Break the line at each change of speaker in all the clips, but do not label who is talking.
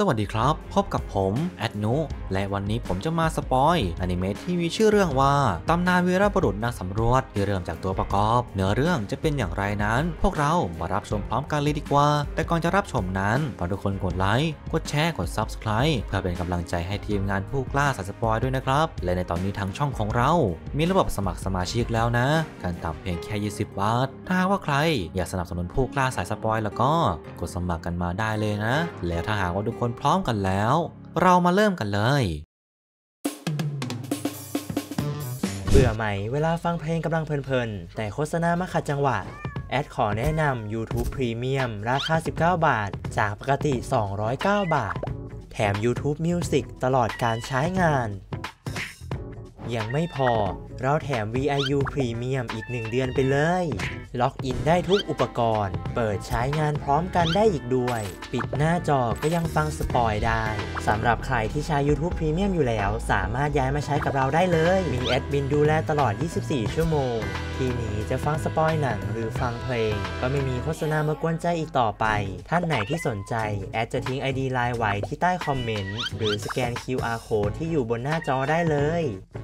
สวัสดีครับ พบกับผมแอดนุและวันนี้ผมจะมาสปอยอนิเมะที่มีชื่อเรื่องว่า ตำนานวีรบุรุษนักสำรวจที่เริ่มจากตัวประกอบเนื้อเรื่องจะเป็นอย่างไรนั้น พวกเรามารับชมพร้อมกันเลยดีกว่า แต่ก่อนจะรับชมนั้นฝากทุกคนกดไลค์กดแชร์กด Subscribe เพื่อเป็นกำลังใจให้ทีมงานผู้กล้าสัสปอยด้วยนะครับ และในตอนนี้ทางช่องของเรา มีระบบสมัครสมาชิกแล้วนะการต่ำเพียงแค่20บาทถ้าว่าใครอยากสนับสนุนผู้กล้าสายสปอยแล้วก็กดสมัครกันมาได้เลยนะ แล้วถ้าหากว่าทุกคนนพร้อมกันแล้ว เรามาเริ่มกันเลยเบื่อไหมเวลาฟังเพลงกำลังเพลินๆ แต่โฆษณามาขัดจังหวะ แอดขอแนะนำ YouTube Premium ราคา 19 บาทจากปกติ 209 บาท แถม YouTube Music ตลอดการใช้งาน ยังไม่พอเราแถม VIU Premium อีก 1 เดือนไปเลยล็อกอินได้ทุกอุปกรณ์ เปิดใช้งานพร้อมกันได้อีกด้วย ปิดหน้าจอก็ยังฟังสปอยได้สำหรับใครที่ใช้ YouTube Premium อยู่แล้ว สามารถย้ายมาใช้กับเราได้เลย มีแอดมินดูแลตลอด 24 ชั่วโมง ทีนี้จะฟังสปอยหนังหรือฟังเพลง ก็ไม่มีโฆษณามากวนใจอีกต่อไปท่านไหนที่สนใจแอดจะทิ้ง ID ไลน์ไว้ที่ใต้คอมเมนต์หรือสแกน QR code ที่อยู่บนหน้าจอได้เลย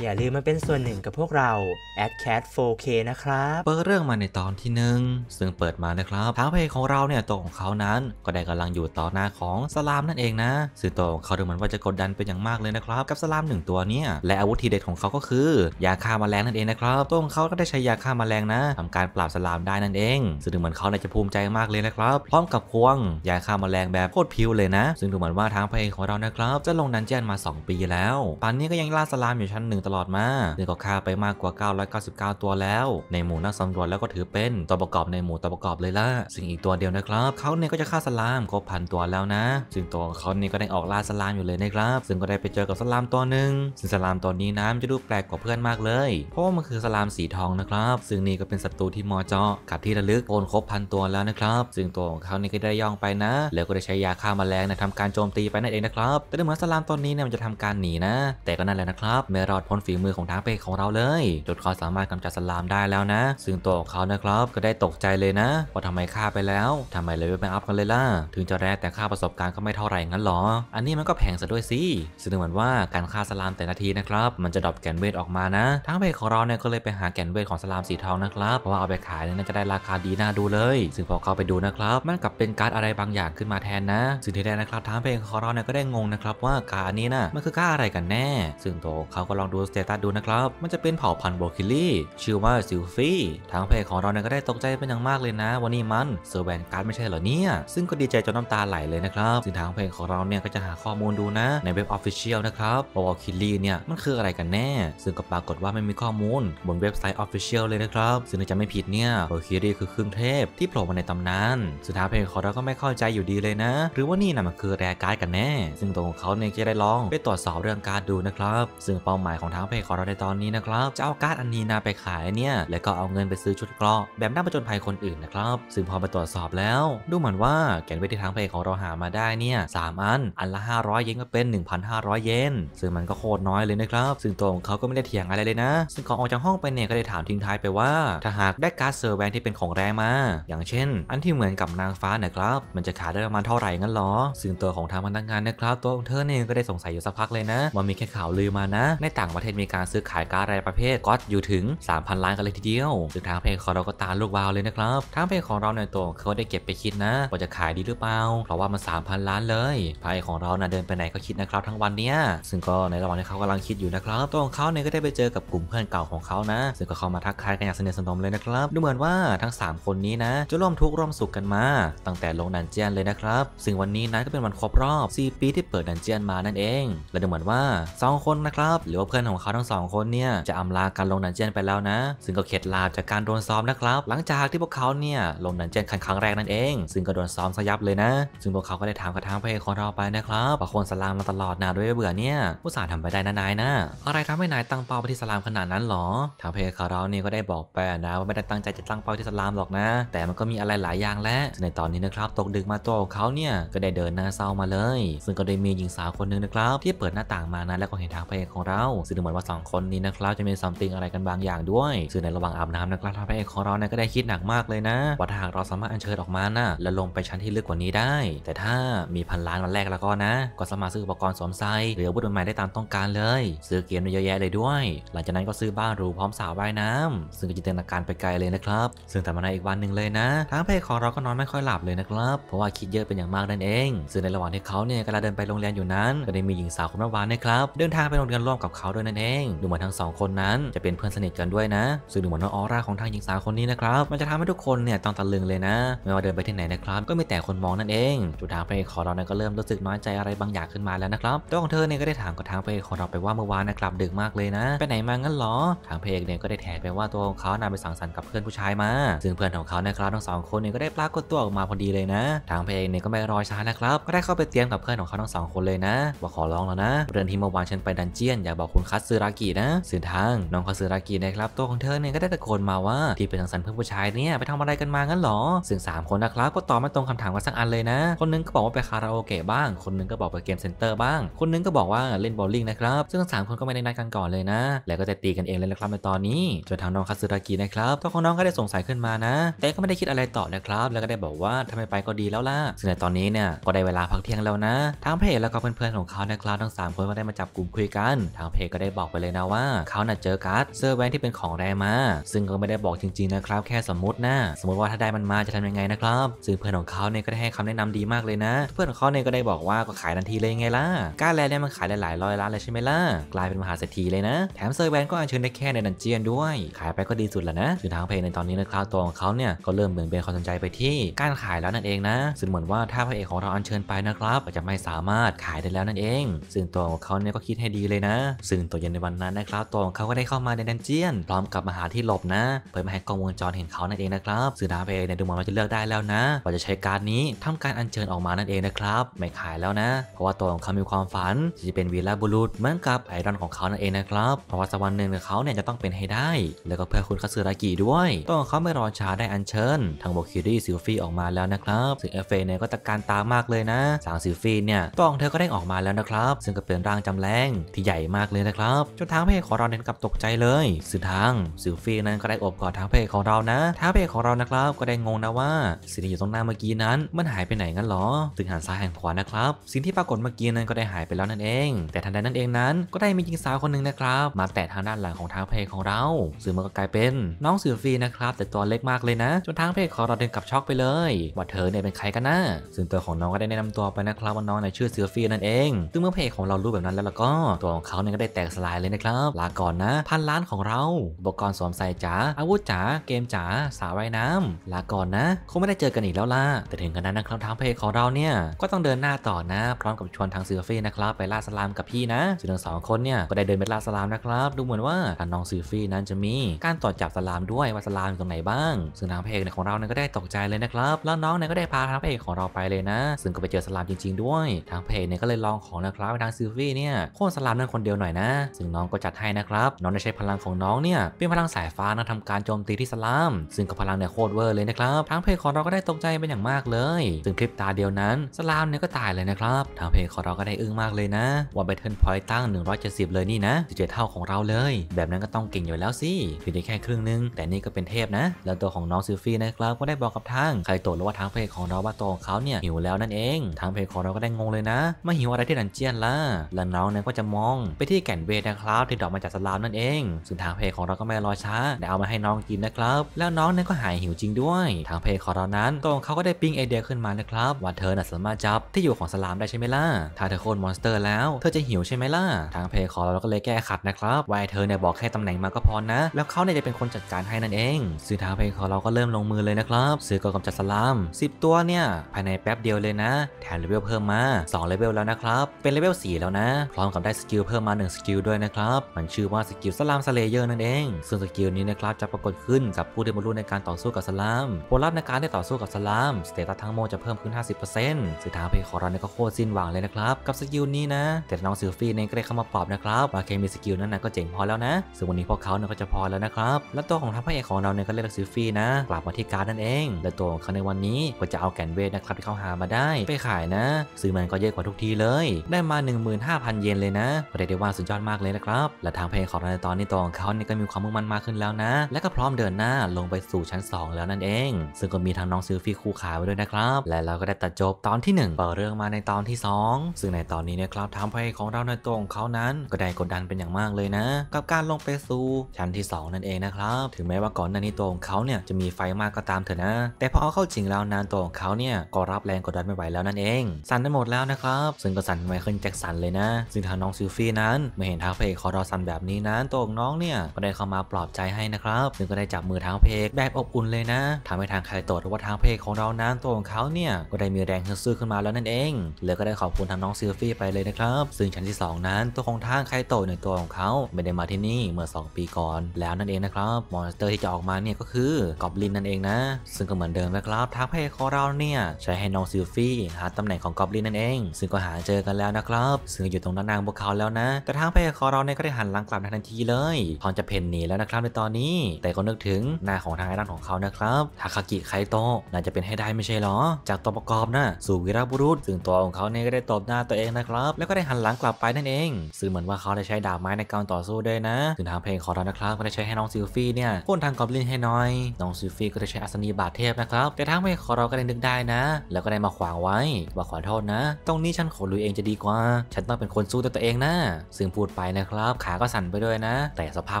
อย่าลืมมาเป็นส่วนหนึ่งกับพวกเราแอดแคท 4K นะครับเปิดเรื่องมาในตอนที่หนึ่งซึ่งเปิดมานะครับทางพรเของเราเนี่ยตัวของเขานั้น ก็ได้กำลังอยู่ต่อหน้าของสลามนั่นเองนะซึ่งตัวของเขาดูเหมือนว่าจะกดดันเป็นอย่างมากเลยนะครับกับสลามหนึ่งตัวเนี่ยและอาวุธทีเด็ดของเขาก็คือยาฆ่าแมลงนั่นเองนะครับตัวของเขาก็ได้ใช้ยาฆ่าแมลงนะ ทำการปราบสลามได้นั่นเอง ซึ่งดูเหมือนเขาจะภูมิใจมากเลยนะครับ พร้อมกับควงยาฆ่าแมลงแบบโคตรพิวเลยนะ ซึ่งดูเหมือนว่าทางพรเของเรานะครับ จะลงดันเจนมา 2 ปีแล้วปันนี้ก็ยังล่าสลามอยู่ชั้นหนึ่งตลอดมาซึ่งก็ฆ่าไปมากกว่า 999 ตัวแล้ว ในหมู่นักสำรวจแล้วก็ถือเป็น็นตัวประกอบในหมู่ตัวประกอบเลยล่ะ สิ่งอีกตัวเดียวนะครับเขาเนี่ยก็จะฆ่าสลามครบพันตัวแล้วนะซึ่งตัวของเขาเนี่ยก็ได้ออกล่าสลามอยู่เลยนะครับ ซึ่งก็ได้ไปเจอกับสลามตัวหนึ่งซึ่งสลามตัวนี้นะจะดูแปลกกว่าเพื่อนมากเลย เพราะว่ามันคือสลามสีทองนะครับ ซึ่งนี่ก็เป็นศัตรูที่มอเจาะกับที่ระลึกโอนครบพันตัวแล้วนะครับ ซึ่งตัวของเขาเนี่ยก็ได้ย่องไปนะ แล้วก็ได้ใช้ยาฆ่าแมลงนะทำการโจมตีไปนั่นเองนะครับ แต่ดูเหมือนสลามตัวนี้เนี่ยมันจะทำการหนีนะ แต่ก็นั่นแหละนะครับไม่รอดพ้นฝีมือของทางเปของเราเลยจนเขาสามารถกำจัดสลามได้แล้วนะซึ่งตัวของเขานะครับก็ได้ตกใจเลยนะว่าทำไมฆ่าไปแล้ว ทำไมเลยไม่อัพกันเลยล่ะ ถึงจะแรก แต่ค่าประสบการณ์ก็ไม่เท่าไหร่งั้นหรอ อันนี้มันก็แพงซะด้วยสิซึ่งเหมือนว่าการฆ่าสลามแต่ละทีนะครับ มันจะดรอปแก่นเวทออกมานะ ทั้งเพจของเราเนี่ยก็เลยไปหาแก่นเวทของสลามสีทองนะครับ เพราะว่าเอาไปขายเนี่ยน่าจะได้ราคาดีน่าดูเลย ซึ่งพอเข้าไปดูนะครับมันกลับเป็นการ์ดอะไรบางอย่างขึ้นมาแทนนะซึ่งที่แรกนะครับ ทั้งเพจของเราเนี่ยก็ได้งงนะครับว่าการ์ดนี้นะมันคือการ์ดอะไรกันแน่ ซึ่งตัวเขาก็ลองดูสเตตัสดูนะครับมันจะเป็นเผ่าพันธุ์โบคิลี่ ชื่อว่าซิลฟี่ทั้งเพจของเรานั้นก็ได้ตกใจเป็นอย่างมากเลยนะวันนี้มันเซอร์แวนการ์ดไม่ใช่เหรอเนี่ย ซึ่งก็ดีใจจนน้ำตาไหลเลยนะครับ สินทางเพลงของเราเนี่ยก็จะหาข้อมูลดูนะ ในเว็บออฟฟิเชียลนะครับว่าวอลคิลลี่เนี่ยมันคืออะไรกันแน่ ซึ่งก็ปรากฏว่าไม่มีข้อมูลบนเว็บไซต์ออฟฟิเชียลเลยนะครับ ซึ่งจะไม่ผิดเนี่ยวอลคิลลี่คือครึ่งเทพ ที่โผล่มาในตำนานสินทางเพลงของเราก็ไม่เข้าใจอยู่ดีเลยนะ หรือว่านี่น่ะมันคือแรการ์ดกันแน่ซึ่งตัวของเขาเนี่ยจะได้ลองไปตรวจสอบเรื่องการ์ดดูนะครับ ซึ่งเป้าหมายของทางเพลงของเราในตอนนี้นะครับจะเอาการ์ดอันนี้นะไปขายเนี่ยแล้วก็เอาเงินไปซื้อชุดกรอแบบนักประจนภัยคนอื่นนะครับ ซึ่งพอมาตรวจสอบแล้ว ดูเหมือนว่าแกนเวทีทางเพลของเราหามาได้เนี่ยสามอัน อันละ 500 เยนก็เป็น 1,500 เยน ซึ่งมันก็โคตรน้อยเลยนะครับ ซึ่งตัวของเขาก็ไม่ได้เถียงอะไรเลยนะ ซึ่งก่อนออกจากห้องไปเนี่ย ก็ได้ถามทิ้งท้ายไปว่า ถ้าหากได้การ์ดเซอร์แวนที่เป็นของแรงมา อย่างเช่น อันที่เหมือนกับนางฟ้านะครับ มันจะขายได้ประมาณเท่าไหร่งั้นหรอซึ่งตัวของทางพนักงานนะครับ ตัวของเธอเนี่ยก็ได้สงสัยอยู่สักพักเลยนะว่ามีแค่ข่าวลือมานะ ในต่างประเทศมีการซื้อขายการ์ดะไรประเภทก็อยู่ถึง3,000ล้านกันเลยทีเดียวซึ่งทางเพลงของเราก็ตาลูกวาวเลยนะครับทั้งเพลของเราในตัวเขาได้เก็บไปคิดนะว่าจะขายดีหรือเปล่าเพราะว่ามัน3 0 0นล้านเลยเพลของเรานะเดินไปไหนก็คิดนะครับ ทั้งวันเนี้ยซึ่งก็ในระหว่างที่เขากำลังคิดอยู่นะครับตัวของเขาเนี่ยก็ได้ไปเจอกับกลุ่มเพื่อนเก่าของเขานะ ซึ่งก็เข้ามาทักทายกันอย่างสนิทสนมเลยนะครับ ดูเหมือนว่าทั้ง 3 คนนี้นะจะร่วมทุกข์ร่วมสุขกันมา ตั้งแต่ลงดันเจียนเลยนะครับ ซึ่งวันนี้นัก็เป็นวันครบรอบ4ปีที่เปิดดันเจียนมานั่นเอง และดูเหมือนว่า 2 คนนะครับหรือว่าเพื่อนของเขาทั้ง2คนเนี่ยจะอำลาการลงดันเจียนไปแล้วนะซึ่งก็เข็ดลาบจากการโดนซ้อมนะครับครับหลังจากที่พวกเขาเนี่ยลงดันเจียนครั้งแรกนั่นเองซึ่งก็โดนซ้อมสยับเลยนะซึ่งพวกเขาก็ได้ถามกระทางพระเอกของเราไปนะครับประคนสลามมาตลอดนะด้วยเบื่อเนี่ยผู้สารทำไปได้นายนะอะไรทำให้นายตั้งเป้าไปที่สลามขนาดนั้นหรอทางเพจของเราเนี่ยก็ได้บอกไปนะว่าไม่ได้ตั้งใจจะตั้งเป้าที่สลามหรอกนะ แต่มันก็มีอะไรหลายอย่างแล้วในตอนนี้นะครับตกดึกมาตัวของเขาเนี่ยก็ได้เดินหน้าเศร้ามาเลย ซึ่งก็ได้มีหญิงสาวคนหนึ่งนะครับ ที่เปิดหน้าต่างมานะแล้วก็เห็นทางเพ์ของเรา ซึ่งเหมือนว่า 2 คนนี้นะครับ จะมีซัมติงอะไรกันบางอย่างด้วยซึ่งในระหว่างอาบน้ำนะครับทางเพจของเรานยก็ได้คิดหนักมากเลยนะ ว่าหากเราสามารถอัญเชิญออกมานะและลงไปชั้นที่ลึกกว่านี้ได้ แต่ถ้ามีพันล้านวันแรกแล้วก็นะก็สามารถซื้ออุปกรณ์สวมใส่หรืออาวุธใหม่ได้ตามต้องการเลย ซื้อเกียรมเยอะแยะเลยด้วย หลังจากนั้นก็ซื้อบ้านหรูพร้อมสาวว่ายน้ำ ซึ่งก็จินตนาการไปไกลเลยนะครับซึ่งแต่มาในอีกวันหนึ่งเลยนะทั้งเพศของเราก็นอนไม่ค่อยหลับเลยนะครับ เพราะว่าคิดเยอะเป็นอย่างมากนั่นเอง ซึ่งในระหว่างที่เขาเนี่ยกำลังเดินไปโรงเรียนอยู่นั้นก็ได้มีหญิงสาวคนเมื่วานนะครับเดินทางไปโรงเรียนร่วมกับเขาด้วยนั่นเองดูเหมือนทั้งสองคนนั้น จะเป็นเพื่อนสนิทกันด้วยนะซึ่งดูเหมือนว่าออร่าของทางหญิงสาวคนนี้ี้นะครับมันจะทำให้ทุกคนเนี่ยต้องตะลึงเลยนะไม่ว่าเดินไปที่ไหนนะครับก็มีแต่คนมองนั่นเองจุดทางพเพกของเรานี่ยก็เริ่มรู้สึกน้อยใจอะไรบางอย่างขึ้นมาแล้วนะครับตัวของเธอเนี่ยก็ได้ถามกับทางพเอกของเราไปว่าเมื่อวานนะกลับดึกมากเลยนะไปไหนมางั้นหรอ ทางพเพกเนี่ยก็ได้แถไปว่าตัวของเขานำไปสังสรรค์กับเพื่อนผู้ชายมาซึ่งเพื่อนของเขานะครับทั้งสองคนเนี่ยก็ได้ปรากฏตัวออกมาพอดีเลยนะทางพเพกเนี่ยก็ไม่รอช้านะครับก็ได้เข้าไปเตรียมกับเพื่อนของเขาทั้งสองคนเลยนะบอกขอร้องแล้วนะเดินที่เมื่อวานฉันไปดันเจียนอย่าบอกคุณคัสซึรากินะสื่อทางน้องคัสซึรากินะครับตัวของเธอเนี่ยก็ได้ตะโกนมาว่าที่เป็นสังสันเพื่อนผู้ชายเนี่ยไปทำอะไรกันมางั้นหรอซึ่ง3คนนะครับ ก็ตอบมาตรงคำถามกันสักอันเลยนะ คนนึงก็บอกว่าไปคาราโอเกะบ้าง คนนึงก็บอกไปเกมเซ็นเตอร์บ้าง คนนึงก็บอกว่าเล่นบอลลิงนะครับ ซึ่งทั้งสามคนก็ไม่ได้นัดกันก่อนเลยนะ แล้วก็จะตีกันเองเลยนะครับในตอนนี้จนทางน้องคาสึรากินะครับตัวของน้องก็ได้สงสัยขึ้นมานะ แต่ก็ไม่ได้คิดอะไรต่อนะครับ แล้วก็ได้บอกว่าทำไมไปก็ดีแล้วล่ะซึ่งในตอนนี้เนี่ยก็ได้เวลาพักเที่ยงแล้วนะ ทางเพจแล้วก็เพื่อนๆของเขานะครับ ทั้ง3คนก็ได้มาจับกลุ่มคุยกันทางเพจก็ได้บอกไปเลยนะว่าเขาน่ะเจอการ์ดเซอร์แวนที่เป็นของแรมาซึ่งก็ไม่ได้บอกจริงๆนะครับแค่สมมตินะ สมมติว่าถ้าได้มันมาจะทำยังไง นะครับซึ่งเพื่อนของเขาเนี่ยก็ได้ให้คำแนะนำดีมากเลยนะ เพื่อนของเขาเนี่ยก็ได้บอกว่าก็ขายทันทีเลยไงล่ะก้าแลเนี่ยมันขายหลายร้อยล้านเลยใช่ไหมล่ะกลายเป็นมหาเศรษฐีเลยนะ แถมเซอร์แบนก็อัญเชิญได้แค่ในดันเจียนด้วย ขายไปก็ดีสุดแล้วนะส่วทางเพลงในตอนนี้นะครับตัวของเขาเนี่ยก็เริ่มเหี่ยนเบนความสนใจไปที่การขายแล้วนั่นเองนะ ซึ่งเหมือนว่าถ้าพระเอกของเราอัญเชิญไปนะครับอาจจะไม่สามารถขายได้แล้วนั่นเอง ซึ่งตัวของเขาเนี่ยก็คิดให้ดีเลยนะ ซึ่งตัวเย็นในวันนั้นนะครับตัวของเขาก็ได้เข้ามาในดันเจียนพร้อมกับมาหาที่หลบนะเพื่อมาให้กล้องวงจรเห็นเขานั่นเองนะครับสื่อน้ำเองเนี่ยดูเหมือนจะเลือกได้แล้วนะว่าจะใช้การนี้ทำการอัญเชิญออกมานั่นเองนะครับไม่ขายแล้วนะ เพราะว่าตัวของเขามีความฝันจะเป็นวีรบุรุษเหมือนกับไอรอนของเขา นั่นเองนะครับเพราะว่าสักวันหนึ่งเขาเนี่ยจะต้องเป็นให้ได้ แล้วก็เพื่อคุณคาสึรากิด้วยตัวของเขาไม่รอช้าได้อัญเชิญทางโบคิรี่ซิลฟี่ออกมาแล้วนะครับซึ่งเอฟเฟเนี่ยก็ตะการตามากเลยนะสางซิลฟี่เนี่ยตัวของเธอก็ได้ออกมาแล้วนะครับซึ่งก็เป็นร่างจำแรงที่ใหญ่มากเลยนะครับจนทางเพ่ขอรอรเน่กับตกใจเลยสุดทางซิลฟี่นั้นก็ได้อบกอดทางเพขของเรานะท้าเพของเรานะครับก็ได้งง นะว่าสิ่งที่อยู่ตรงหน้าเมื่อกี้ นั้นมันหายไปไหนงั้นหรอตึงหันซ้ายหันขวานะครับ สิ่งที่ปรากฏเมื่อกี้นั้นก็ได้หายไปแล้วนั่นเอง แต่ทันใดนั้นเองนั้น ก็ได้มีหญิงสาวคนหนึ่งนะครับ มาแตะทางด้านหลัง ของท้าเพของเรา ซึ่งมันก็ กลายเป็น น้องสื่อฟรีนะครับ แต่ตัวเล็ก มากเลยนะจนท้าเพของ เราเดินกับช็อกไปเลย ว่าเธอเนี่ยเป็นใครกันนะซึ่งตัวของน้องก็ได้แนะนำตัวไปนะครับ ว่าน้องในชื่อสื่อฟรีนั่นเอง ซึ่งเมื่อเพของเรารู้แบบนั้นแล้วแล้วก็ตัวของเขาเนี่ยก็ได้แตกสลายเลยนะครับลาก่อนนะพันล้านของเราอุปกรณ์สวมใส่จ๋าอาวุธจ๋าเกมจ๋าสาวว้น้ำลาก่อนนะคงไม่ได้เจอกันอีกแล้วล่ะแต่ถึงกาดนั้นนะครับทางเพจของเราเนี่ยก็ต้องเดินหน้าต่อนะ พร้อมกับชวนทางซสือเฟ่นะครับไปล่าสลามกับพี่นะส่ดทั้งสองคนเนี่ยก็ได้เดินไปล่าสลามนะครับ ดูเหมือนว่าทางน้องซสือเฟ่นั้นจะมีการต่อจับสลามด้วยว่าสลามอยู่ตรงไหนบ้างซึ่งทางเพจของเราเนี่ยก็ได้ตกใจเลยนะครับแล้วน้องเนี่ยก็ได้พาทางเพจของเราไปเลยนะซึ่งก็ไปเจอสลามจริงๆด้วยทางเพจเนี่ยก็เลยลองของนะครับทางซสือเฟ่เนี่ยโค่นสลามนั่นคนเดียวหน่อยนะซึ่งน้องก็จัดให้นะครับน้องได้ใช้พลังของน้องเนี่ยเป็นพลังสายฟ้านะทำการโจมตีที่สลามซึ่งก็พลังเนี่ยโคตรเวอร์เลยนะครับ ทางเพจของเราก็ได้ตกใจเป็นอย่างมากเลย ซึ่งคลิปตาเดียวนั้นสลามเนี่ยก็ตายเลยนะครับ ทางเพจของเราก็ได้อึ้งมากเลยนะ ว่าไปเทิร์นพอยต์ตั้ง170 เลยนี่นะ็7เท่าของเราเลย แบบนั้นก็ต้องเก่งอยู่แล้วสิ ถึงได้แค่ครึ่งนึง แต่นี่ก็เป็นเทพนะ แล้วตัวของน้องซิลฟี่นะครับก็ได้บอกกับทาง ใครโตหรือว่าทางเพจของเราว่าตัวของเขาเนี่ยหิวแล้วนั่นเอง ทางเพจของเราก็ได้งงเลยนะไม่หิวอะไรที่ดันเจียนล่ะ แล้วน้องเนี่ยก็จะมอง ไปที่แก่นเวทนะครับที่ดอกมาจากสลามนั่นเองซึ่งทางเพจของเราก็ไม่รอช้าได้เอามาให้น้องกินนะครับับแล้วน้องเนี่ยก็หายหิวจริงด้วย ทางเพจของเรานั้นตรงเขาก็ได้ปิ้งไอเดียขึ้นมานะครับว่าเธอน่ะสามารถจับที่อยู่ของสลามได้ใช่ไหมล่ะ ถ้าเธอโค่นมอนสเตอร์แล้วเธอจะหิวใช่ไหมล่ะ ทางเพจของเราก็เลยแก้ขัดนะครับว่าเธอเนี่ยบอกแค่ตำแหน่งมาก็พอนะ แล้วเขาเนี่ยจะเป็นคนจัดการให้นั่นเองซื่อทางเพจของเราก็เริ่มลงมือเลยนะครับซื้อกองกำจัดสลาม10 ตัวเนี่ยภายในแป๊บเดียวเลยนะแถมเลเวลเพิ่มมา2เลเวลแล้วนะครับเป็นเลเวล4แล้วนะ พร้อมกับได้สกิลเพิ่มมา1สกิลด้วยนะครับมันชื่อว่าสกิลสลามสเลเยอร์นั่นเองซึ่งสกิลนี้นะครับจะปรากฏขึ้นกับผู้เรียนรู้ในการต่อสู้กับสลามผลลัพธ์ในการได้ต่อสู้กับสลามสเตตัสทั้งโมจะเพิ่มขึ้น 50%สุดท้ายเพคองเรานก็โคตรสิ้นหวังเลยนะครับ กับสกิลนี้นะแต่น้องซิลฟี่เองก็ได้เข้ามาปลอบนะครับ ว่าเคมีสกิลนั้นนะก็เจ๋งพอแล้วนะซึ่งวันนี้พวกเขาเนี่ยก็จะพอแล้วนะครับ แล้วตัวของทัพพระเอกของเราเนี่ยก็เล่กซิลฟี่นะ กลับมาที่การนั่นเองและตัวของเขาในวันนี้ก็จะเอาแกนเวทนะครับที่เขาหามาได้ ไปขายนะ ซื้อมันก็เยอะกว่าทุกทีเลยได้มา15,000เยนเลยนะเรียกได้ว่าสุดยอดมากเลยนะครับและทางเพคองเราในตอนนี้ตัวของเขาเนี่ยก็มีความมุ่งมั่นมากขึ้นแล้วนะและก็พร้อมเดินหน้าลงไปสู่ชั้น 2 แล้วนั่นเอง ซึ่งก็มีทางน้องซิลฟี่คู่ขาไว้ด้วยนะครับ และเราก็ได้ตัดจบตอนที่ 1 เปิดเรื่องมาในตอนที่ 2 ซึ่งในตอนนี้นะครับ ทาใพ้ของเราในตัวของเขานั้นก็ได้กดดันเป็นอย่างมากเลยนะกับการลงไปสู่ชั้นที่ 2 นั่นเองนะครับ ถึงแม้ว่าก่อนหน้านี้ตัวของเขาเนี่ยจะมีไฟมากก็ตามเถอะนะ แต่พอเข้าจริงแล้วนานตัวของเขาเนี่ยก็รับแรงกดดันไม่ไหวแล้วนั่นเองสั่นไปหมดแล้วนะครับ ซึ่งก็สั่นไมขึ้นแจ็คสันเลยนะซึ่งทางน้องซิลฟี่นั้นไม่เห็นทางพระเอกของเราสั่นแบบนี้นั้นตัวของน้องเนี่ยก็ได้เข้ามาปลอบใจให้นะครับซึ่งก็ได้จับมืือทางเพกแบบอบอุ่นเลยนะ ทำให้ทางไคโตะหรือว่าทางเพกของเรานั้นตัวของเขาเนี่ยก็ได้มีแรงฮึดสู้ขึ้นมาแล้วนั่นเองเลยก็ได้ขอบคุณทางน้องซิลฟี่ไปเลยนะครับ ซึ่งชั้นที่ 2 นั้นตัวของทางไคโตะในตัวของเขาไม่ได้มาที่นี่เมื่อ 2 ปีก่อนแล้วนั่นเองนะครับ มอนสเตอร์ที่จะออกมาเนี่ยก็คือกอบลินนั่นเองนะ ซึ่งก็เหมือนเดิมนะครับทางเพกของเราเนี่ยใช้ให้น้องซิลฟี่หาตำแหน่งของกอบลินนั่นเอง ซึ่งก็หาเจอกันแล้วนะครับ ซึ่งอยู่ตรงด้านนางพวกเขาแล้วนะ แต่ทางเพกของเราเนี่ยก็ได้หันหลังกลับทันทีเลยพอจะเพนหนีแล้วนะครับในตอนนี้แต่ก็นึกถึงหน้าของทางไอรอนของเขานะครับ ทาคากิไคโตะ น่าจะเป็นให้ได้ไม่ใช่หรอ จากตัวประกอบนะสู่วีรบุรุษ ซึ่งตัวของเขาเนี่ย ก็ได้ตบหน้าตัวเองนะครับ แล้วก็ได้หันหลังกลับไปนั่นเอง ซึ่งเหมือนว่าเขาได้ใช้ดาบไม้ในการต่อสู้ด้วยนะ ถึงทางเพลงของเรานะครับก็ได้ใช้ให้น้องซิลฟี่เนี่ยพ่นทางกอบลินให้น้อย น้องซิลฟี่ก็ได้ใช้อัศนีบาดเทพนะครับ แต่ทางเพลงของเราก็ได้นึกได้นะ แล้วก็ได้มาขวางไว้ว่าขอโทษนะ ตรงนี้ฉันขอลุยเองจะดีกว่า ฉันต้องเป็นคนสู้ตัวตัวเองนะ ซึ่งพูดไปนะครับ ขาก็สั่นไปด้วยนะ แต่สภาพ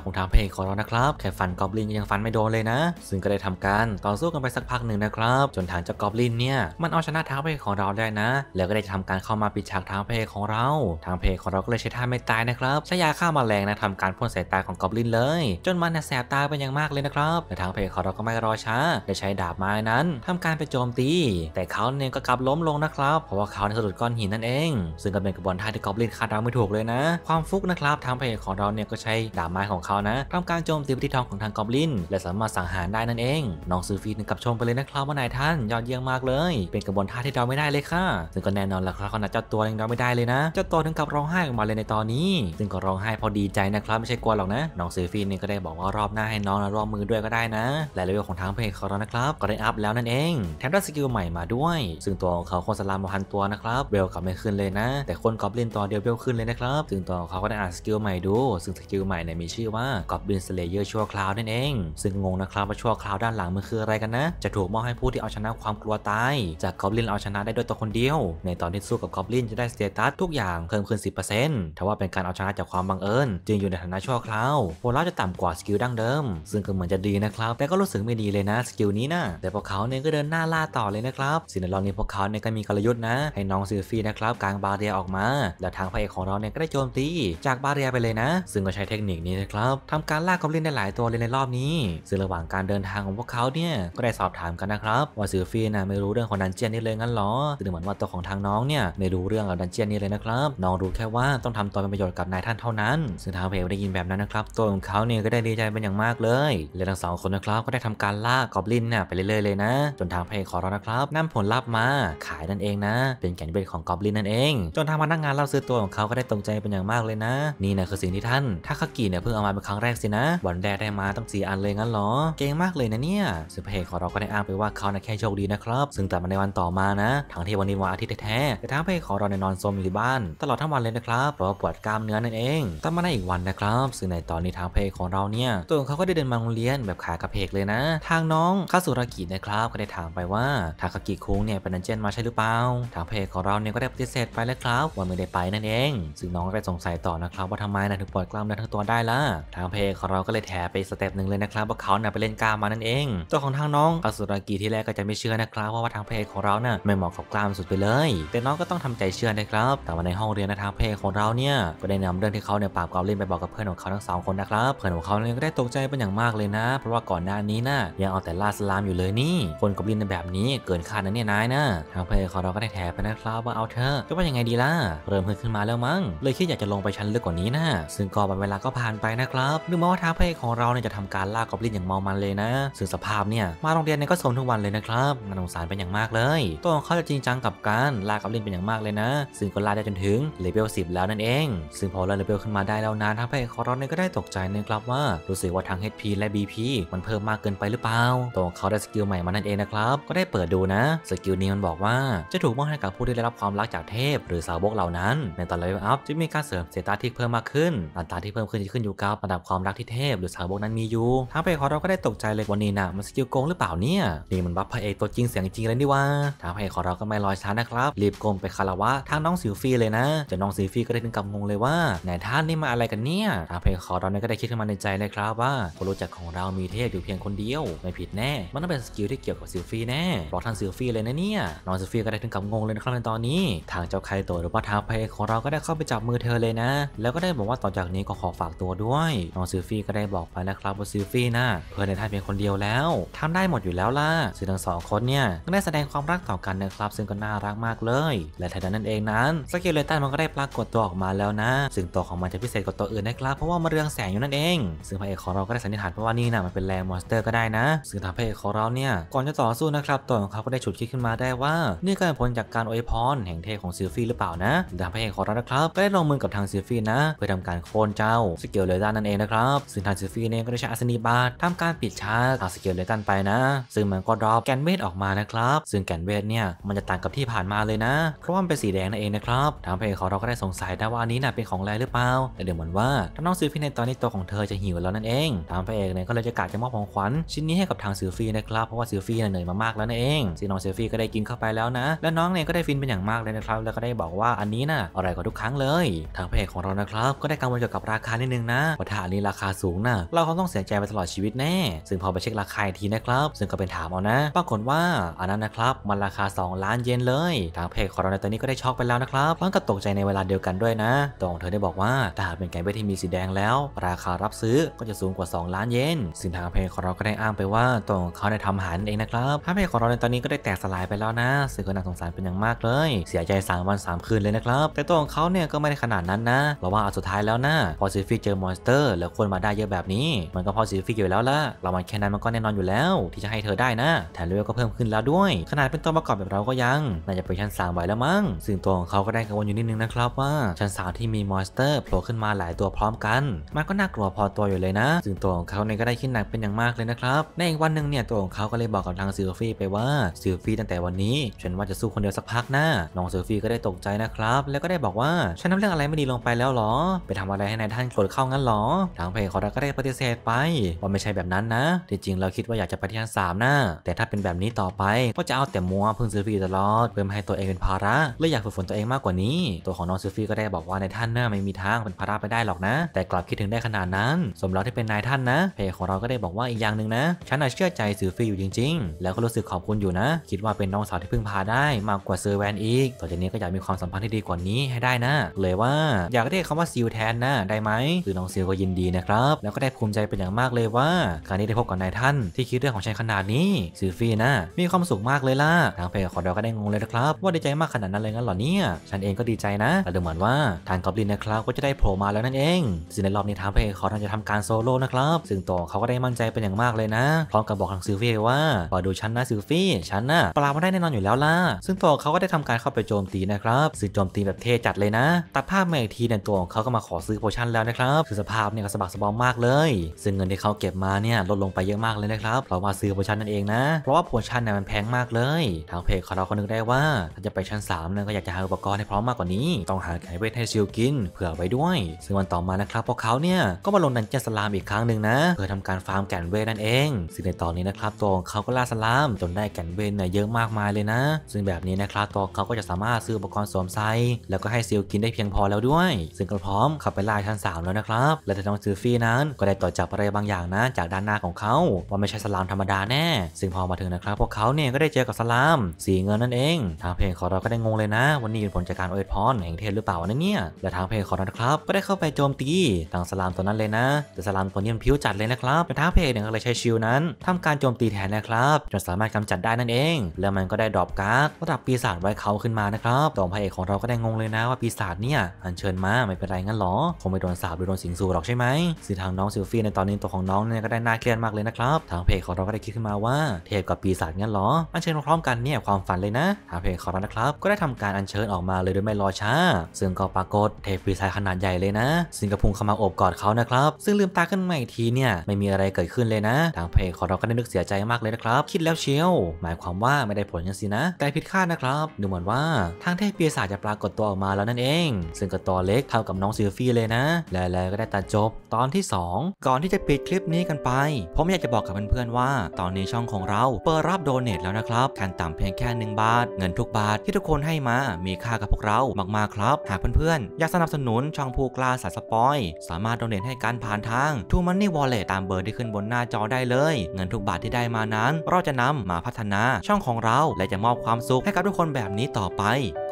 ของทางเพลงของเรานะครับแค่ฟันกอบลินยังฟันไม่โดนเลยนะ ซึ่งก็ได้ทำการต่อสู้กันไปสักพักหนึ่งนะครับ จนทางเจ้ากอบลินเนี่ยมันเอาชนะท้าเพยของเราได้นะ แล้วก็ได้ทำการเข้ามาปิดฉากท้าเพยของเราทางเพยของเราก็เลยใช้ท่าไม่ตายนะครับใช้ยาฆ่ามาแมลงนะทำการพ่นใส่ตาของกอบลินเลย จนมันแสบตาเป็นอย่างมากเลยนะครับ แต่ทางเพยของเราก็ไม่รอช้าได้ใช้ดาบไม้นั้น ทำการไปโจมตี แต่เขาเนี่ยก็กลับล้มลงนะครับ เพราะว่าเขาสะดุดก้อนหินนั่นเอง ซึ่งก็เป็นกระบวนท่าที่กอบลินคาดเดาไม่ถูกเลยนะ ความฟุกนะครับทางเพยของเราเนี่ยก็ใช้ดาบไม้ของเขานะทำการโจมตีไปที่ทองของทางกอบลินแและสามารถสังหารได้นั่นเองน้องซู้อฟีงกับชมไปเลยนะครับว่านายท่านยอดเยี่ยมมากเลย เป็นกระบวนท่าที่เดาไม่ได้เลยค่ะ ซึ่งก็แน่นอนละครับขนาดเจ้าตัวยังเดาไม่ได้เลยนะ เจ้าตัวถึงกับร้องไห้ออกมาเลยในตอนนี้ ซึ่งก็ร้องไห้พอดีใจนะครับ ไม่ใช่กลัวหรอกนะน้องซูฟีนี่ก็ได้บอกว่ารอบหน้าให้น้องร่วมมือด้วยก็ได้นะและเรื่องของทางเพจเขาแล้วนะครับก็ได้อัพแล้วนั่นเองแถมได้สกิลใหม่มาด้วย ซึ่งตัวของเขาคนสลามมาพันตัวนะครับเบลกลับไม่ขึ้นเลยนะ แต่คนกอบลินตัวเดียวเบลขึ้นเลยนะครับซึ่งตัวของเขาก็ได้อ่านสกิลใหม่ดูซึ่งสกิลใหม่เนี่ยมีชื่อว่ากอบลินสเลเยอร์ชั่วคราวนั่นเองซึ่งงงนะครับว่าชั่วคราวด้านหลังมันคืออะไรกันนะ จะถูกมอบให้ผู้ที่เอาชนะความกลัวตาย จากกอบลินเอาชนะได้ด้วยตัวคนเดียว ในตอนที่สู้กับกอบลินจะได้สเตตัสทุกอย่างเพิ่มขึ้น 10%าว่าเป็นการเอาชนะจากความบังเอิญจึงอยู่ในฐานะชั่วคราวโพล่าจะต่ำกว่าสกิลดั้งเดิม ซึ่งก็เหมือนจะดีนะครับ แต่ก็รู้สึกไม่ดีเลยนะสกิลนี้นะ แต่พวกเขาเนี่ยก็เดินหน้าล่าต่อเลยนะครับสินรอบนี้พวกเขาเนี่ยก็มีกลยุทธ์นะ ให้น้องซิลฟี่นะครับกางบาเรียออกมา แล้วทางพระเอกของเราเนี่ยก็ได้โจมตีจากบาเรียไปเลยนะ ซึ่งก็ใช้เทคนิคนี้นะครับทำการลากกอบลินได้หลายตัวเลยในรอบนี้ซึ่งระหว่างการเดินทางของพวกเขาเนี่ยก็ได้สอบถามกันนะครับ ว่าซือฟีนะไม่รู้เรื่องของดันเจียนนี่เลยงั้นหรอซึ่งเหมือนว่าตัวของทางน้องเนี่ยไม่รู้เรื่องกับดันเจียนนี่เลยนะครับน้องรู้แค่ว่าต้องทำตวเป็นประโยชน์กับนายท่านเท่านั้นซึ่งทางเพลได้ยินแบบนั้นนะครับตัวของเขาเนี่ยก็ได้ดีใจเป็นอย่างมากเลยและทั้งสองคนนะครับก็ได้ทำการล่ากอบลินน่ะไปเรื่อยๆเลยนะ จนทางเพลขอร้องนะครับนำผลลัพธ์มาขายนั่นเองนะ เป็นแกนเบรของกอบลินนั่นเอง จนทางพนักงานเร่าซื้อตัวของเขาก็ได้ตรงใจเป็นอย่างมากเลยนะนี่นะคือสิ่งที่ท่านทาคากิเนี่ยเพิ่งเอามาเป็นครั้งแรกสินะวันแรกได้มาต้อง4อันเลยงันั้นหรอเก่งมากเลยนะเนี่ยซึ่งพระเอกของเราก็ได้อ้างไปว่าเขาน่ะแค่โชคดีนะครับ ซึ่งแต่มาในวันต่อมานะทั้งที่วันนี้วันอาทิตย์แท้แต่ทั้งพระเอกของเราในนอนโซมอยู่ที่บ้านตลอดทั้งวันเลยนะครับเพราะปวดกล้ามเนื้อนั่นเองแต่มาในอีกวันนะครับ ซึ่งในตอนนี้ทางพระเอกของเราเนี่ย ตัวเขาก็ได้เดินมาโรงเรียนแบบขากระเพกเลยนะ ทางน้องคาสุรากินะครับก็ได้ถามไปว่าทางคากิคุงเนี่ยเป็นนันเจนมาใช่หรือเปล่าทางพระเอกของเราเนี่ยก็ได้ปฏิเสธไปแล้วครับ ว่าไม่ได้ไปนั่นเองซึ่งน้องก็ไปสงสัยต่อนะครับ ว่าทำไมนะถึงปวดกล้ามเนื้อทั้งตัวได้ล่ะทางพระเอกของเราก็เลยแถไปสเต็ปหนึ่งเลยนะครับวกเขาเนี่ยไปเล่นกล้ามมานั่นเองตัวของทางน้องอสุรากีที่แรกก็จะไม่เชื่อนะครับว่าทางเพกของเราเนี่ยไม่เหมาะกับกล้ามสุดไปเลย แต่น้องก็ต้องทำใจเชื่อนะครับ แต่ว่าในห้องเรียนนะทางเพกของเราเนี่ยก็ได้นำเรื่องที่เขาเนี่ยปราบก้าเล่นไปบอกกับเพื่อนของเขาทั้งสองคนนะครับเพื่อนของเขาเนี่ยก็ได้ตกใจเป็นอย่างมากเลยนะ เพราะว่าก่อนหน้านี้นะยังเอาแต่ล่าสลามอยู่เลยนี่คนกับลินในแบบนี้ เกินคาดนะเนี่ยนายนะทางเพกของเราก็ได้แถไปนะครับว่าเอาเธอจะว่ายังไงดีล่ะเริ่มขึ้นมาแล้วมั้งเลยคิดอยากจะลงไปชั้นลึกกว่านี้นะซึ่งก็เวลาก็ผ่านไปนะครับนึกมาว่าทางเพกของเราเนี่ยจะทำการล่ากอบ่นอย่างเมามันเลยนะสื่อสภาพเนี่ยมาโรงเรียนเนี่ยก็สนทุกวันเลยนะครับน่าสงสารเป็นอย่างมากเลยตัวของเขาจะจริงจังกับการลากับเล่นเป็นอย่างมากเลยนะซึ่งก็ลากได้จนถึงเลเวลสิแล้วนั่นเอง ซึ่งพอเลเวลขึ้นมาได้แล้วนะท้งพระเอกคอร์รเนี่ยก็ได้ตกใจนะครับว่ารู้สึกว่าทาง HP และ BP มันเพิ่มมากเกินไปหรือเปล่าตัวของเขาได้สกิลใหม่มานั่นเองนะครับก็ได้เปิดดูนะสกิลนี้มันบอกว่าจะถูกมอบให้กับผู้ที่ได้รับความรักจากเทพหรือสาวกเหล่านั้นในตอนเลเวลอัพจะมีการเสริมเซตาที่เพิ่มมากขึ้นอัตราที่เพิ่มขึ้นจะขึ้นอยู่กับระดับความรักที่เทพ หรือสาวกนั้นมีอยู่ท้งพระเอกของเราก็ได้ตกใจเลยวันนี้นะมันสกิลโกงหรือเปล่าเนี่ยนี่มันบัฟพระเอกตัวจริงเสียงจริงเลยนี่ว่าทางพระเอกของเราก็ไม่ลอยช้านะครับรีบโกงไปคาราวะทางน้องสิวฟีเลยนะจะน้องสิวฟีก็ได้ถึงกับงงเลยว่าไหนท่านนี่มาอะไรกันเนี่ยทางพระเอกของเราเนี่ยก็ได้คิดขึ้นมาในใจเลยครับว่าคนรู้จักของเรา มีเทพอยู่เพียงคนเดียว ไม่ผิดแน่มันต้องเป็นสกิลที่เกี่ยวกับสิวฟีแน่บอกทางสิวฟีเลยนะเนี่ยน้องสิวฟีก็ได้ถึงกับงงเลยนะครับในตอนนี้ ทางเจ้าไคโตวหรือว่าทางพระเอกของเราก็ได้เข้าไปจับมือเธอเลยนะ แล้วก็ได้บอกว่าต่อจากนี้ก็ขอฝากตัวด้วยน้องสิวฟีก็ได้บอกไปนะครับว่าสิวฟีน้เพื่อนในท่านเป็นคนเดียวแล้วทำได้หมดอยู่แล้วล่ะซึ่งทั้งสองคนเนี่ยก็ได้แสดงความรักต่อกันนะครับซึ่งก็น่ารักมากเลย และทันนั้นเองนั้น สเกลเลตันมันก็ได้ปรากฏตัวออกมาแล้วนะซึ่งตัวของมันจะพิเศษกว่าตัวอื่นนะครับเพราะว่ามันเรืองแสงอยู่นั่นเองซึ่งพระเอกของเราก็ได้สันนิษฐานว่านี่นะมันเป็นแรงมอนสเตอร์ก็ได้นะซึ่งทางพระเอกของเราเนี่ยก่อนจะต่อสู้นะครับตัวของเขาก็ได้ฉุดคิดขึ้นมาได้ว่านี่ก็เป็นผลจากการอวยพรแห่งเทพของซิลฟี่หรือเปล่านะทางพระเอกของเรานะครับก็ได้ลงมือกับทางซิลฟี่นะเพื่อทำการโค่นเจ้าสเกลเลตันนั่นเองนะครับซึ่งทางซิลฟี่เนี่ยก็ได้ใช้อัศนีบาทำการปิดชาร์จตาสเกลเลยกันไปนะซึ่งมันก็ดรอปแกนเวทออกมานะครับซึ่งแกนเวทเนี่ยมันจะต่างกับที่ผ่านมาเลยนะ เพราะว่ามันเป็นสีแดงนั่นเองนะครับทางเพจของเราก็ได้สงสัยนะว่าอันนี้น่ะเป็นของแรหรือเปล่าแต่เดี๋ยวเหมือนว่าถ้าน้องซื้อพี่ในตอนนี้ตัวของเธอจะหิวแล้วนั่นเองทางพรเอกเนี่ยก็เลยจะกะจะมอบของขวัญชิ้นนี้ให้กับทางซื้อฟีนะครับเพราะว่าซื้อฟีเหนื่อยมากแล้วนั่นเองซีน้องซ้อฟีก็ได้กินเข้าไปแล้วนะ และน้องเนี่ยก็ได้ฟินเป็นอย่างมากเลยนะครับแล้วก็ได้บอกว่าอันนี้น่ะอร่อยกว่าทุกครั้งเลย ทางพเของเรานะครับก็ได้กังวลเกี่ยวกับราคานิดนึงนะว่าถ้าอันนี้ราคาสูงนะเราคงต้องเสียใจไปตลอดีวิตแน่ซึ่งพอไปเช็คราคาทีนะครับซึ่งก็เป็นถามเอานะปรากฏว่าอันนั้นนะครับมันราคา 2 ล้านเยนเลย ทางเพจของเราในตอนนี้ก็ได้ช็อกไปแล้วนะครับพร้อมกับตกใจในเวลาเดียวกันด้วยนะตองเธอได้บอกว่าถ้าหากเป็นไก่เบที่มีสีแดงแล้วราคารับซื้อก็จะสูงกว่า2ล้านเยนซึ่งทางเพจของเราก็ได้อ้างไปว่าตองเขาได้ทำหานเองนะครับทางเพจของเราในตอนนี้ก็ได้แตกสลายไปแล้วนะซึ่งก็น่าสงสารเป็นอย่างมากเลย เสียใจ3วัน3คืนเลยนะครับแต่ตองเขาเนี่ยก็ไม่ได้ขนาดนั้นนะเพราะว่าสุดท้ายแล้วนะพอซีฟี่เจอมอนสเตอร์แล้วคนมาได้เยอะแบบนี้ มันก็พอซีฟี่อยู่แล้วล่ะ เรามวันแค่นั้นมันก็แน่นอนอยู่แล้วที่จะให้เธอได้นะ แถมเลเวลก็เพิ่มขึ้นแล้วด้วย ขนาดเป็นตัวประกอบแบบเราก็ยัง น่าจะเป็นชั้น3ไว้แล้วมั้งซึ่งตัวของเขาก็ได้กังวลอยู่นิดนึงนะครับว่าชั้น3ที่มีมอนสเตอร์โผล่ขึ้นมาหลายตัวพร้อมกันมันก็น่ากลัวพอตัวอยู่เลยนะ ซึ่งตัวของเขาเนี่ยก็ได้คิดหนักเป็นอย่างมากเลยนะครับ ในอีกวันหนึ่งเนี่ยตัวของเขาก็เลยบอกกับทางซิลฟี่ไปว่าซิลฟี่ตั้งแต่วันนี้ ฉันว่าจะสู้คนเดียวสักพักหน้าน้องซิลฟี่ก็ได้ตกใจนะครับแล้วก็ได้บอกว่าฉันทำเรื่องอะไรไม่ดีลงไปแล้วหรอ ไปทำอะไรให้นายท่านโกรธเข้างั้นหรอ ทางเพจของเราก็ได้ปฏิเสธไปว่าไม่ใช่แบบนั้นนะจริงๆเราคิดว่า อยากจะไปที่ชั้นสามนะแต่ถ้าเป็นแบบนี้ต่อไป ก็จะเอาแต่มัวพึ่งซื้อฟีีตลอดเพื่อไม่ให้ตัวเองเป็นภาระ และอยากฝึกฝนตัวเองมากกว่านี้ ตัวของน้องซูฟี่ก็ได้บอกว่าในท่านน่าไม่มีทางเป็นภาระไปได้หรอกนะ แต่กลับคิดถึงได้ขนาดนั้น สมรร้ที่เป็นนายท่านนะเพ์ของเราก็ได้บอกว่าอีกอย่างหนึ่งนะ ฉันอาะเชื่อใจซูฟี่อยู่จริง ๆ แล้วก็รู้สึกขอบคุณอยู่นะ คิดว่าเป็นน้องสาวที่พึ่งพาได้ มากกว่าเซอร์แวนอีกต่อจากนี้ก็อยากมีความสัมพันธ์ที่ดีกว่านี้ให้ได้นะ เลยว่าอยากได้คำว่าซิลแทนนะได้ไหมคือน้องซิลก็ยินดีนะครับแล้วก็ได้ภูมิใจเป็นอย่างมากเลยว่าาการที่ได้พบกับนายท่านที่คิดเรื่องของฉันขนาดนี้ซูฟี่นะมีความสุขมากเลยล่ะทางเพจขอดเราก็ได้งงเลยนะครับว่าดีใจมากขนาดนั้นเลยงั้นหรอเนี่ยฉันเองก็ดีใจนะแต่ดูเหมือนว่าทางกอบลินนะครับก็จะได้โผล่มาแล้วนั่นเองซึ่งในรอบนี้ทางเพจขอท่านจะทำการโซโล่นะครับซึ่งตัวเขาก็ได้มั่นใจเป็นอย่างมากเลยนะ พร้อมกับบอกทางซูฟี่ว่าขอดูฉันนะซูฟี่ฉันน่ะปราบม่ได้แน่นอนอยู่แล้วล่ะซึ่งตัวเขาก็ได้ทำการเข้าไปโจมตีนะครับซึ่งโจมตีแบบเทจัดเลยนะ ตัดภาพมาอีกทีในตัวเขาก็มาขอซื้อโพชั่นแล้วนะครับคือสภาพเนี่ยก็สะบักสะบอมมากเลย ซึ่งเงินที่เขาเก็บมาเนี่ยลดลงไปเยอะมากเลยนะครับเรามาซื้อโพชั่นนั่นเองนะเพราะว่าโพชั่นเนี่ยมันแพงมากเลย ทางเพจของเราก็นึกได้ว่า ถ้าจะไปชั้น3เนี่ยก็อยากจะหาอุปกรณ์ให้พร้อมมากกว่านี้ ต้องหาไก่เวทให้ซิลกินเผื่อไว้ด้วย ซึ่งวันต่อมานะครับพวกเขาเนี่ยก็มาลงดันเจียนสลามอีกครั้งหนึ่งนะ เพื่อทำการฟาร์มแก่นเวทนั่นเองซึ่งในตอนนี้นะครับตัวของเขาก็ล่าสลามจนได้แก่นเวทเนี่ยเยอะมากมายเลยนะ ซึ่งแบบนี้นะครับตัวเขาก็จะสามารถซื้ออุปกรณ์สวมใส่แล้วก็ให้ซิลกินได้เพียงพอแล้วด้วย ซึ่งก็พร้อมขับไปล่าชั้น3 แล้วนะครับและถ้าต้องซอฟีนั้น ก็ได้ต่อจากอะไรบางอย่างนะจากด้านหน้าของเขาว่าไม่ใช่สลามธรรมดาแน่ซึ่งพอมาถึงนะครับ พวกเขาเนี่ยก็ได้เจอกับสลามสีเงินนั่นเอง ทางเพลงของเราก็ได้งงเลยนะ วันนี้เป็นผลจากการอวยพรแห่งเทพหรือเปล่านะเนี่ยและทางเพลงของเราครับ ก็ได้เข้าไปโจมตีทางสลามตัวนั้นเลยนะแต่สลามตัวนี้มันผิวจัดเลยนะครับแต่ทางเพลงเนี่ยก็เลยใช้ชิลนั้น ทำการโจมตีแทนนะครับจนสามารถกำจัดได้นั่นเอง แล้วมันก็ได้ดรอปการ์ดระดับปีศาจไว้เขาขึ้นมานะครับตอวพระเอกของเราก็ได้งงเลยนะว่าปีศาจเนี่ยอัญเชิญมาไม่เป็นไรงั้นหรอคงไม่โดนสาบหรือโดนสิงสู่หรอกใช่ไหมสิทางน้องซิลฟี่ในตอนนี้ตัวของน้องเนี่ยก็ได้น่าเครียดมากเลยนะครับทางเพจของเราก็ได้คิดขึ้นมาว่าเทพกับปีศาจงั้นหรออันเชิญพร้อมกันเนี่ยความฝันเลยนะทางเพจของเรานะครับก็ได้ทำการอัญเชิญออกมาเลยโดยไม่รอช้าซึ่งก็ปรากฏเทพปีศาจขนาดใหญ่เลยนะ สิงคพปร์เข้ามาโอบกอดเขานะครับซึ่งลืมตาขึ้นมาอีกทีเนี่ยไม่มีอะไรเกิดขึ้นเลยนะทางเพจของเราก็ได้นึกเสียใจมากเลยนะครับคิดแล้วเชียว หมายความว่าไม่ได้ผลยันสินะไกลผิดคาดนะครับดูเหมือนว่าทางเทพปีศาจจะปรากฏตัวออกมาแล้วนั่นเอง ซึ่งก็ตัวเล็กเท่ากับน้องซิลฟี่เลยนะและแล้วก็ได้ตัดจบตอนที่ 2 ก่อนที่จะปิดคลิปี้กันไป ผมอยากจะบอกกับเพื่อน ๆ ว่าตอนนี้ช่องของเราเปิดรับโดเนทแล้วนะครับขั้นต่ำเพียงแค่1บาท เงินทุกบาทที่ทุกคนให้มามีค่ากับพวกเรามากๆครับ หากเพื่อนๆ อยากสนับสนุนช่องผู้กล้าสายสปอย สามารถโดเนทให้การผ่านทาง t ูมันนี่วอลเล็ตตามเบอร์ที่ขึ้นบนหน้าจอได้เลยเงินทุกบาทที่ได้มานั้นเราจะนำมาพัฒนาช่องของเราและจะมอบความสุข ให้กับทุกคนแบบนี้ต่อไป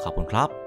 ขอบคุณครับ